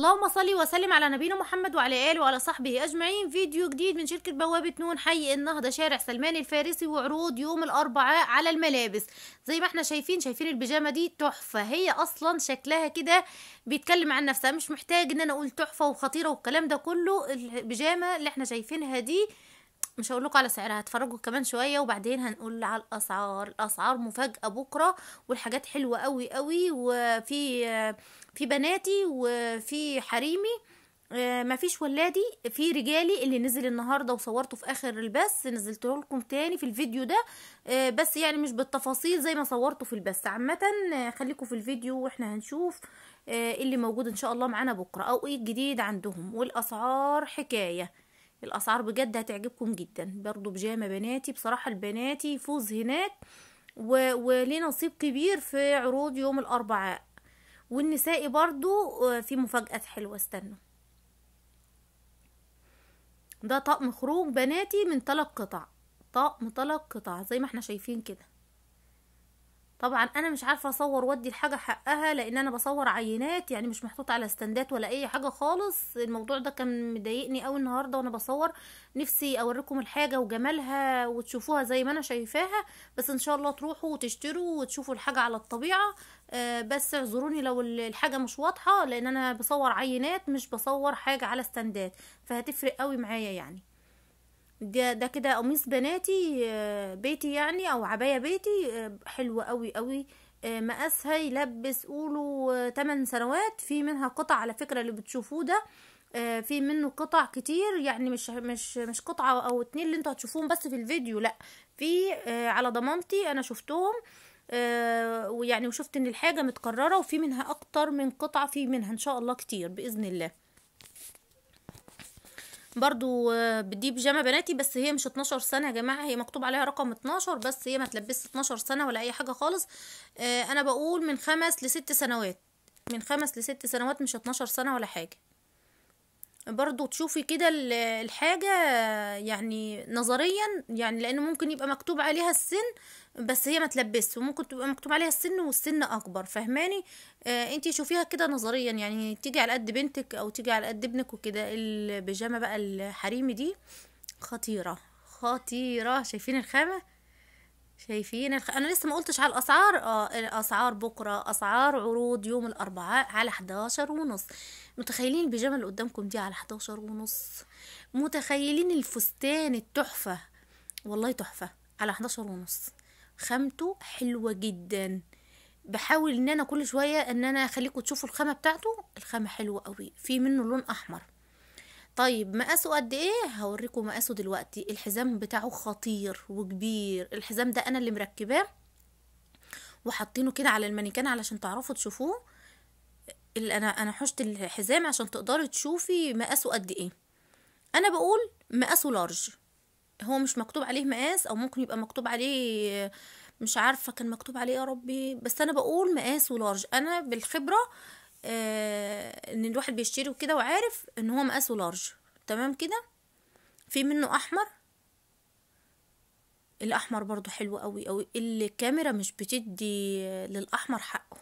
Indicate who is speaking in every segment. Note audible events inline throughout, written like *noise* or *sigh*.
Speaker 1: اللهم صل وسلم على نبينا محمد وعلى اله وعلى صحبه اجمعين فيديو جديد من شركه بوابه نون حي النهضه شارع سلمان الفارسي وعروض يوم الاربعاء على الملابس زي ما احنا شايفين شايفين البيجامه دي تحفه هي اصلا شكلها كده بيتكلم عن نفسها مش محتاج ان انا اقول تحفه وخطيره والكلام ده كله البيجامه اللي احنا شايفينها دي مش هقول لكم على سعرها هتفرجوا كمان شويه وبعدين هنقول على الاسعار الاسعار مفاجاه بكره والحاجات حلوه قوي قوي وفي في بناتي وفي حريمي آه، ما فيش ولادي في رجالي اللي نزل النهارده وصورته في اخر البث نزلته لكم تاني في الفيديو ده آه، بس يعني مش بالتفاصيل زي ما صورته في البث عامه آه، خليكم في الفيديو واحنا هنشوف إيه اللي موجود ان شاء الله معانا بكره او ايه الجديد عندهم والاسعار حكايه الاسعار بجد هتعجبكم جدا برضو بجامه بناتي بصراحه البناتي يفوز هناك و... وليه نصيب كبير في عروض يوم الاربعاء والنسائي برضو آه، في مفاجأة حلوة استنوا ده طقم خروج بناتي من تلات قطع طقم تلات قطع زي ما احنا شايفين كده طبعا انا مش عارفه اصور وادي الحاجه حقها لان انا بصور عينات يعني مش محطوط على استندات ولا اي حاجه خالص الموضوع ده كان مضايقني قوي النهارده وانا بصور نفسي اوريكم الحاجه وجمالها وتشوفوها زي ما انا شايفاها بس ان شاء الله تروحوا وتشتروا وتشوفوا الحاجه على الطبيعه آه، بس اعذروني لو الحاجه مش واضحه لان انا بصور عينات مش بصور حاجه على استندات فهتفرق قوي معايا يعني ده, كده قميص بناتي آه، بيتي يعني او عباية بيتي آه، حلوة قوي قوي آه، مقاسها يلبس قولوا 8 سنوات في منها قطع على فكرة اللي بتشوفوه ده في منه قطع كتير يعني مش مش مش قطعة او اتنين اللي انتوا هتشوفوهم بس في الفيديو لا في على ضمانتي انا شفتهم ويعني وشفت ان الحاجة متكررة وفي منها اكتر من قطعة في منها ان شاء الله كتير بإذن الله برضو بدي آه، بيجامه بناتي بس هي مش 12 سنه يا جماعه هي مكتوب عليها رقم 12 بس هي ما تلبس 12 سنه ولا اي حاجه خالص آه، انا بقول من خمس لست سنوات من خمس لست سنوات مش 12 سنه ولا حاجه برضو تشوفي كده الحاجة آه، يعني نظريا يعني لأنه ممكن يبقى مكتوب عليها السن بس هي ما تلبس وممكن تبقى مكتوب عليها السن والسن اكبر فهماني آه انت شوفيها كده نظريا يعني تيجي على قد بنتك او تيجي على قد ابنك وكده البيجامه بقى الحريمي دي خطيره خطيره شايفين الخامه شايفين الخ... انا لسه ما قلتش على الاسعار اه اسعار بكره اسعار عروض يوم الاربعاء على 11 ونص متخيلين البيجامه اللي قدامكم دي على 11 ونص متخيلين الفستان التحفه والله تحفه على 11 ونص خامته حلوة جدا بحاول ان انا كل شوية ان انا اخليكم تشوفوا الخامة بتاعته الخامة حلوة قوي في منه لون احمر طيب مقاسه قد ايه هوريكم مقاسه دلوقتي الحزام بتاعه خطير وكبير الحزام ده انا اللي مركباه وحاطينه كده على المانيكان علشان تعرفوا تشوفوه انا انا حشت الحزام عشان تقدري تشوفي مقاسه قد ايه انا بقول مقاسه لارج هو مش مكتوب عليه مقاس او ممكن يبقى مكتوب عليه مش عارفه كان مكتوب عليه يا ربي بس انا بقول مقاس ولارج انا بالخبره آه ان الواحد بيشتري وكده وعارف ان هو مقاسه لارج تمام كده في منه احمر الاحمر برضو حلو قوي قوي الكاميرا مش بتدي للاحمر حقه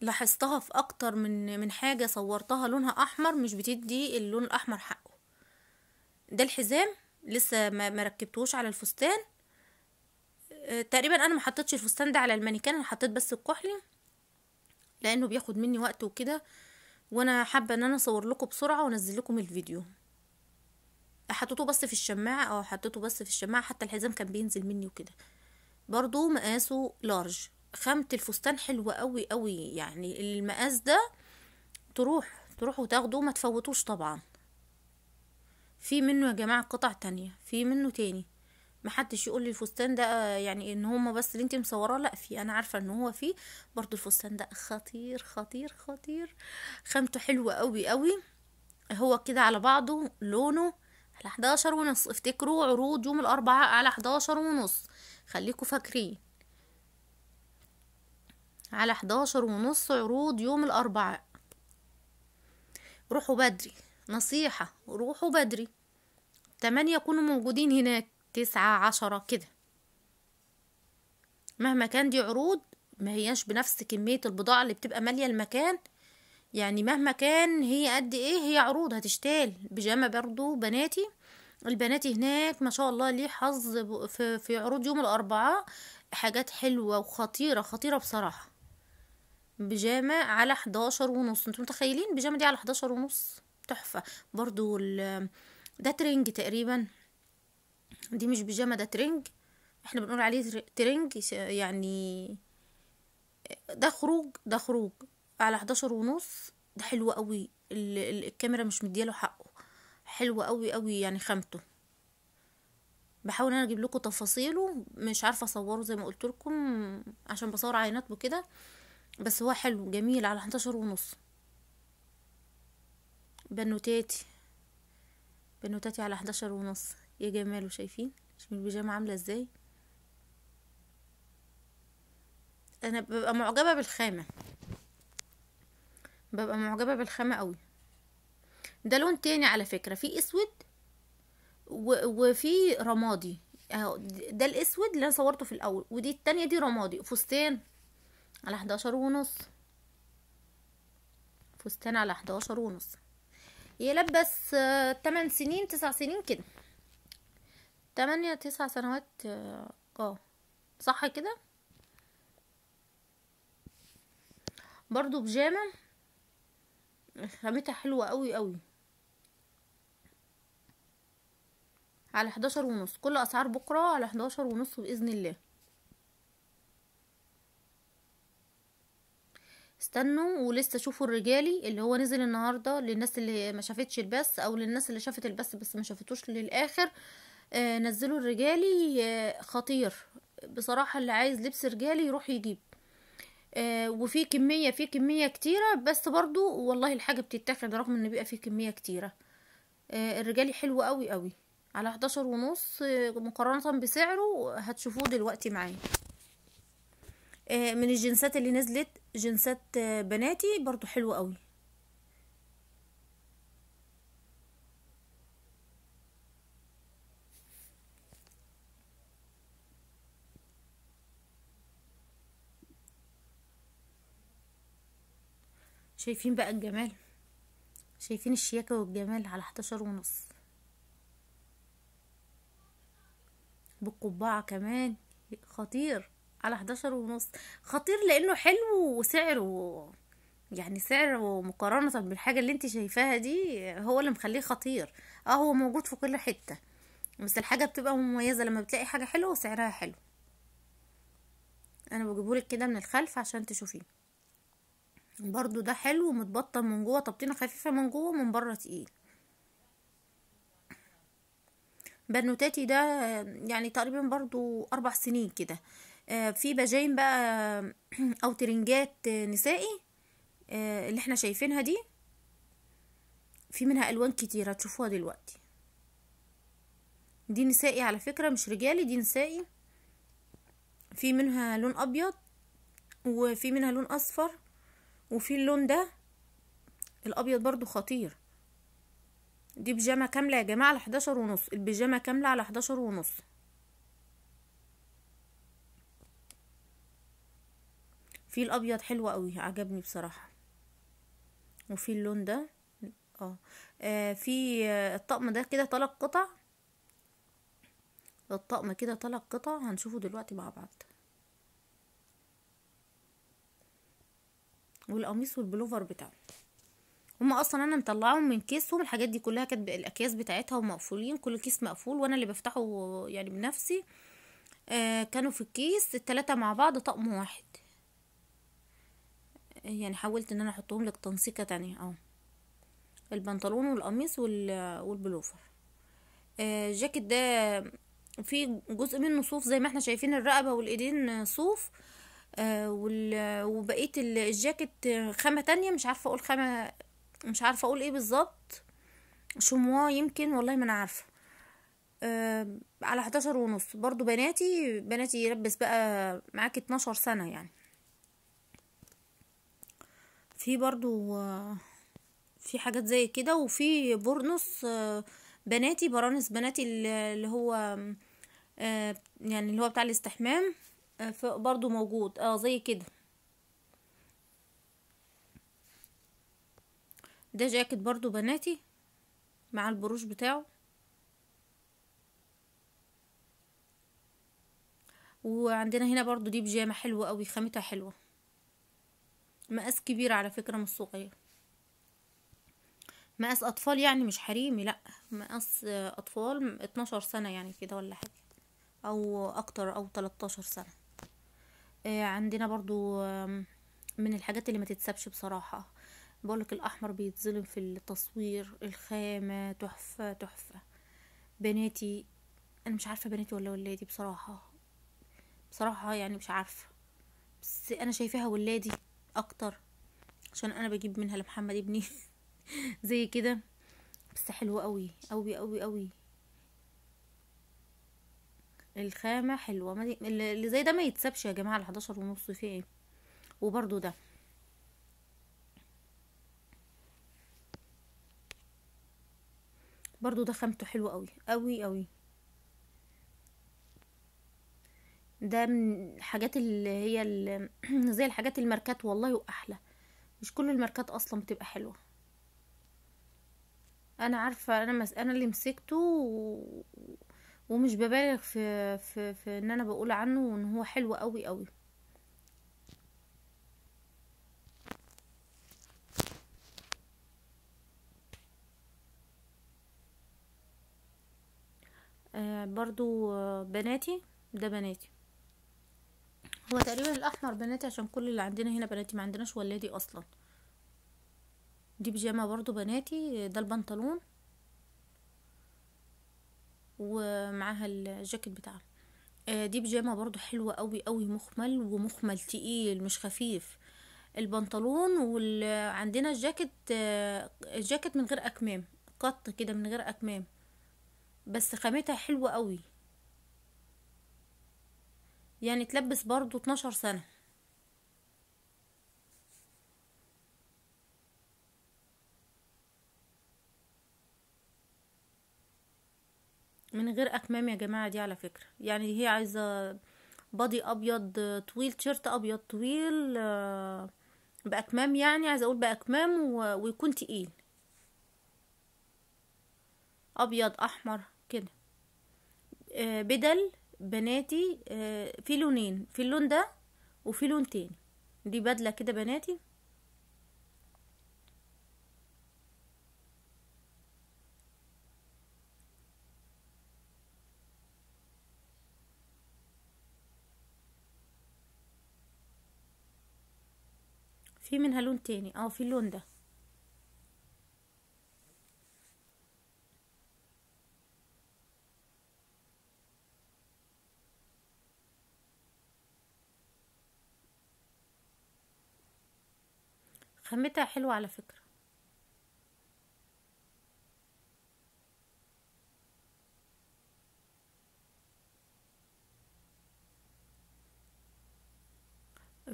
Speaker 1: لاحظتها في اكتر من من حاجه صورتها لونها احمر مش بتدي اللون الاحمر حقه ده الحزام لسه ما مركبتوش على الفستان آه، تقريبا انا ما حطيتش الفستان ده على المانيكان انا حطيت بس الكحلي لانه بياخد مني وقت وكده وانا حابه ان انا اصور لكم بسرعه وانزل لكم الفيديو حطيته بس في الشماعه او حطيته بس في الشماعه حتى الحزام كان بينزل مني وكده برضو مقاسه لارج خامه الفستان حلوه قوي قوي يعني المقاس ده تروح تروحوا تاخدوه ما تفوتوش طبعا في منه يا جماعة قطع تانية في منه تاني محدش يقول لي الفستان ده آه، يعني ان هما بس اللي انت مصوراه لا في انا عارفه ان هو في برضو الفستان ده خطير خطير خطير خامته حلوه قوي قوي هو كده على بعضه لونه على 11 ونص افتكروا عروض يوم الاربعاء على 11 ونص خليكم فاكرين على 11 ونص عروض يوم الاربعاء روحوا بدري نصيحة روحوا بدري تمانية يكونوا موجودين هناك تسعة عشرة كده مهما كان دي عروض ما هياش بنفس كمية البضاعة اللي بتبقى مالية المكان يعني مهما كان هي قد ايه هي عروض هتشتال بيجامة برضو بناتي البنات هناك ما شاء الله ليه حظ في, في عروض يوم الأربعاء حاجات حلوة وخطيرة خطيرة بصراحة بيجامة على حداشر ونص انتوا متخيلين بيجامة دي على حداشر ونص تحفة برضو ده ترنج تقريبا دي مش بيجامة ده ترنج احنا بنقول عليه ترنج يعني ده خروج ده خروج على 11 ونص ده حلو قوي الكاميرا مش مدياله حقه حلو قوي قوي يعني خامته بحاول انا اجيب لكم تفاصيله مش عارفه اصوره زي ما قلت لكم عشان بصور عينات وكده بس هو حلو جميل على 11 ونص بنوتاتي بنوتاتي على حداشر ونص يا جماله شايفين شايفين البيجامة عاملة ازاي انا ببقى معجبة بالخامة ببقى معجبة بالخامة قوي ده لون تاني على فكرة في اسود وفي رمادي ده الاسود اللي انا صورته في الاول ودي التانية دي رمادي فستان على حداشر ونص فستان على حداشر ونص يلبس 8 آه، سنين 9 سنين كده 8 9 سنوات آه،, اه صح كده برضو بجامة خامتها حلوة قوي قوي على 11 ونص كل اسعار بكرة على 11 ونص بإذن الله استنوا ولسه شوفوا الرجالي اللي هو نزل النهارده للناس اللي ما شافتش البث او للناس اللي شافت البث بس ما شافتوش للاخر آه نزلوا الرجالي آه خطير بصراحه اللي عايز لبس رجالي يروح يجيب آه وفي كميه في كميه كتيره بس برضو والله الحاجه بتتاخد رغم ان بيبقى في كميه كتيره آه الرجالي حلو قوي قوي على 11 ونص آه، مقارنه بسعره هتشوفوه دلوقتي معايا آه، من الجنسات اللي نزلت جنسات آه، بناتي برضو حلوة قوي شايفين بقى الجمال شايفين الشياكة والجمال على 11 ونص بالقبعة كمان خطير على 11 ونص خطير لانه حلو وسعره يعني سعره مقارنة بالحاجة اللي انت شايفاها دي هو اللي مخليه خطير اه هو موجود في كل حتة بس الحاجة بتبقى مميزة لما بتلاقي حاجة حلوة وسعرها حلو انا بجيبهولك كده من الخلف عشان تشوفيه برضو ده حلو متبطن من جوه تبطينه خفيفة من جوه ومن بره تقيل بنوتاتي ده يعني تقريبا برضو اربع سنين كده آه، في باجين بقى آه، *clears throat* او ترنجات نسائي آه، اللي احنا شايفينها دي في منها الوان كتير هتشوفوها دلوقتي دي نسائي على فكرة مش رجالي دي نسائي في منها لون ابيض وفي منها لون اصفر وفي اللون ده الابيض برضو خطير دي بجامة كاملة يا جماعة على حداشر ونص البجامة كاملة على حداشر ونص في الابيض حلو قوي عجبني بصراحه وفي اللون ده اه, آه، في آه، الطقم ده كده تلات قطع الطقم كده تلات قطع هنشوفه دلوقتي مع بعض والقميص والبلوفر بتاعه هما اصلا انا مطلعهم من كيسهم الحاجات دي كلها كانت الاكياس بتاعتها ومقفولين كل كيس مقفول وانا اللي بفتحه يعني بنفسي آه كانوا في الكيس التلاتة مع بعض طقم واحد يعني حاولت ان انا احطهم لك تنسيقه تانية اهو البنطلون والقميص والبلوفر آه، الجاكيت ده في جزء منه صوف زي ما احنا شايفين الرقبه والايدين صوف آه، وبقيه الجاكيت خامه تانية مش عارفه اقول خامه مش عارفه اقول ايه بالظبط شموا يمكن والله ما انا عارفه آه، على 11 ونص برضو بناتي بناتي يلبس بقى معاك 12 سنه يعني في برضو في حاجات زي كده وفي بورنوس بناتي برانس بناتي اللي هو آه، يعني اللي هو بتاع الاستحمام آه، برضو موجود اه زي كده ده جاكيت برضو بناتي مع البروش بتاعه وعندنا هنا برضو دي بيجامه حلوه قوي خامتها حلوه مقاس كبير على فكرة مش صغير مقاس اطفال يعني مش حريمي لا مقاس اطفال اتناشر سنة يعني كده ولا حاجة او اكتر او تلتاشر سنة آه، عندنا برضو من الحاجات اللي ما تتسابش بصراحة بقولك الاحمر بيتظلم في التصوير الخامة تحفة تحفة بناتي انا مش عارفة بناتي ولا ولادي بصراحة بصراحة يعني مش عارفة بس انا شايفاها ولادي اكتر عشان انا بجيب منها لمحمد ابني *laughs* زي كده بس حلوه قوي قوي قوي قوي الخامه حلوه اللي زي ده ما يتسابش يا جماعه ال 11 ونص في ايه وبرده ده برضو ده خامته حلوه قوي قوي قوي ده من الحاجات اللي هي اللي *clears throat* زي الحاجات الماركات والله واحلى مش كل الماركات اصلا بتبقى حلوه انا عارفه انا مس... انا اللي مسكته و... ومش ببالغ في... في في ان انا بقول عنه وان هو حلو قوي قوي آه، برضو آه، بناتي ده بناتي هو تقريبا الاحمر بناتي عشان كل اللي عندنا هنا بناتي ما عندناش ولادي اصلا دي بيجامه برضو بناتي ده البنطلون ومعاها الجاكيت بتاعها آه، دي بيجامه برضو حلوه قوي قوي مخمل ومخمل تقيل مش خفيف البنطلون وعندنا الجاكيت آه، الجاكيت من غير اكمام قط كده من غير اكمام بس خامتها حلوه قوي يعني تلبس برضو 12 سنة من غير اكمام يا جماعة دي على فكرة يعني هي عايزة بادي ابيض طويل تشيرت ابيض طويل آه، باكمام يعني عايزة اقول باكمام ويكون تقيل ابيض احمر كده آه، بدل بناتي آه، في لونين في اللون ده وفي لون تاني دي بدلة كده بناتي في منها لون تاني اه في اللون ده خامتها حلوة على فكرة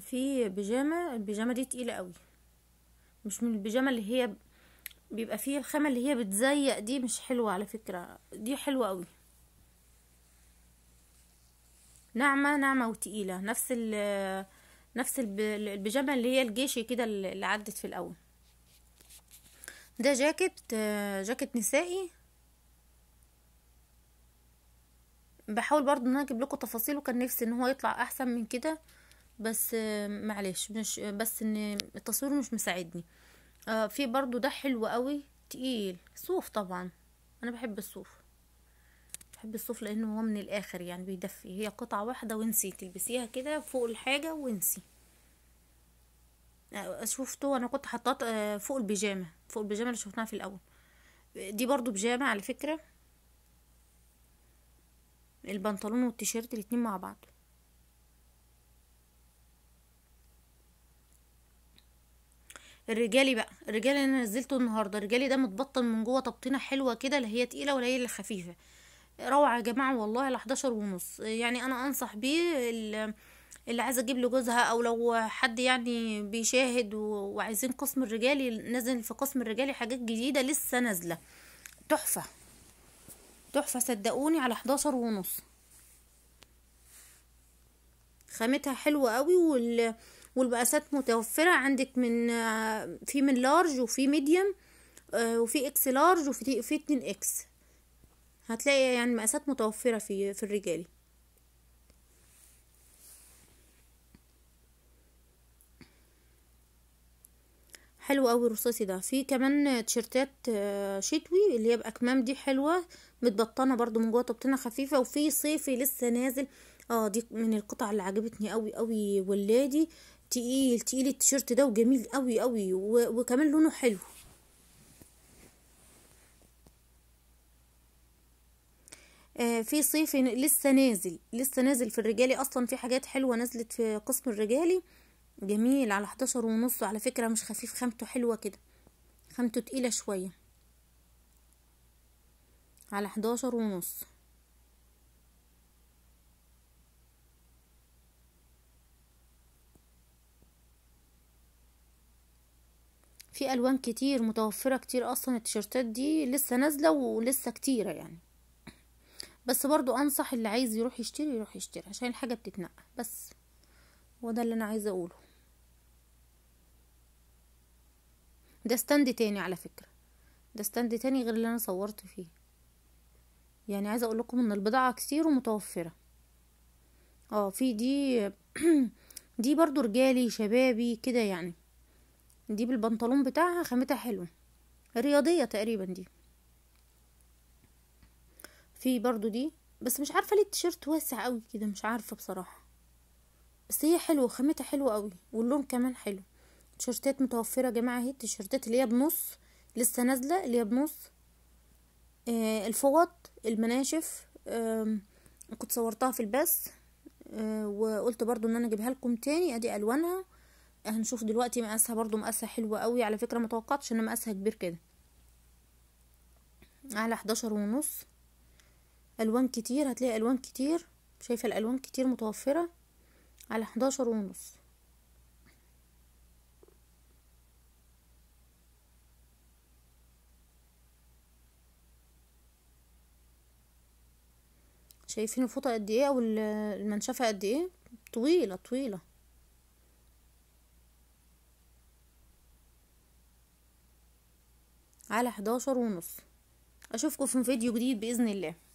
Speaker 1: في بيجامة البيجامة دي تقيلة قوي مش من البيجامة اللي هي بيبقى فيه الخامة اللي هي بتزيق دي مش حلوة على فكرة دي حلوة قوي ناعمة ناعمة وتقيلة نفس ال نفس البيجامه اللي هي الجيشي كده اللي عدت في الاول ده جاكيت جاكيت نسائي بحاول برضو ان انا اجيب لكم تفاصيله كان نفسي ان هو يطلع احسن من كده بس معلش مش بس ان التصوير مش مساعدني آه في برضو ده حلو قوي تقيل صوف طبعا انا بحب الصوف بحب الصوف لانه هو من الاخر يعني بيدفي هي قطعه واحده وانسي تلبسيها كده فوق الحاجه وانسي آه، شفته انا كنت حطاه آه، فوق البيجامه فوق البيجامه اللي شفناها في الاول دي برضو بيجامه على فكره البنطلون والتيشيرت الاتنين مع بعض الرجالي بقى الرجالي انا نزلته النهارده الرجالي ده متبطن من جوه تبطينه حلوه كده لا هي تقيله ولا هي اللي خفيفه روعة يا جماعة والله 11 ونص يعني انا انصح بيه اللي عايزة اجيب لجوزها او لو حد يعني بيشاهد وعايزين قسم الرجالي نازل في قسم الرجالي حاجات جديدة لسه نازلة تحفة تحفة صدقوني على حداشر ونص خامتها حلوة قوي وال... والمقاسات متوفرة عندك من في من لارج وفي ميديم آه، وفي اكس لارج وفي في اتنين اكس هتلاقي يعني مقاسات متوفرة في في الرجال حلو قوي الرصاصي ده في كمان تيشرتات آه، شتوي اللي هي باكمام دي حلوه متبطنه برضو من جوه تبطينه خفيفه وفي صيفي لسه نازل اه دي من القطع اللي عجبتني قوي قوي ولادي تقيل تقيل التيشيرت ده وجميل قوي قوي وكمان لونه حلو آه، في صيف لسه نازل لسه نازل في الرجالي اصلا في حاجات حلوه نزلت في قسم الرجالي جميل على 11 ونص على فكره مش خفيف خامته حلوه كده خامته تقيله شويه على 11 ونص في الوان كتير متوفره كتير اصلا التيشيرتات دي لسه نازله ولسه كتيره يعني بس برضو انصح اللي عايز يروح يشتري يروح يشتري عشان الحاجة بتتنقى بس وده اللي انا عايزة اقوله ده ستاند تاني على فكرة ده ستاند تاني غير اللي انا صورت فيه يعني عايزة اقول لكم ان البضاعة كتير ومتوفرة اه في دي *clears throat* دي برضو رجالي شبابي كده يعني دي بالبنطلون بتاعها خامتها حلوه رياضيه تقريبا دي في برضو دي بس مش عارفه ليه التيشيرت واسع قوي كده مش عارفه بصراحه بس هي حلوه خامتها حلوه قوي واللون كمان حلو تيشيرتات متوفره يا جماعه اهي التيشيرتات اللي هي بنص لسه نازله اللي هي بنص آه الفوط المناشف آه كنت صورتها في البث آه وقلت برضو ان انا اجيبها لكم تاني ادي الوانها هنشوف دلوقتي مقاسها برضو مقاسها حلوة قوي على فكرة متوقعتش ان مقاسها كبير كده على حداشر ونص الوان كتير هتلاقي الوان كتير شايفه الالوان كتير متوفره على 11 ونص شايفين الفوطه قد ايه او المنشفه قد ايه طويله طويله على 11 ونص اشوفكم في فيديو جديد باذن الله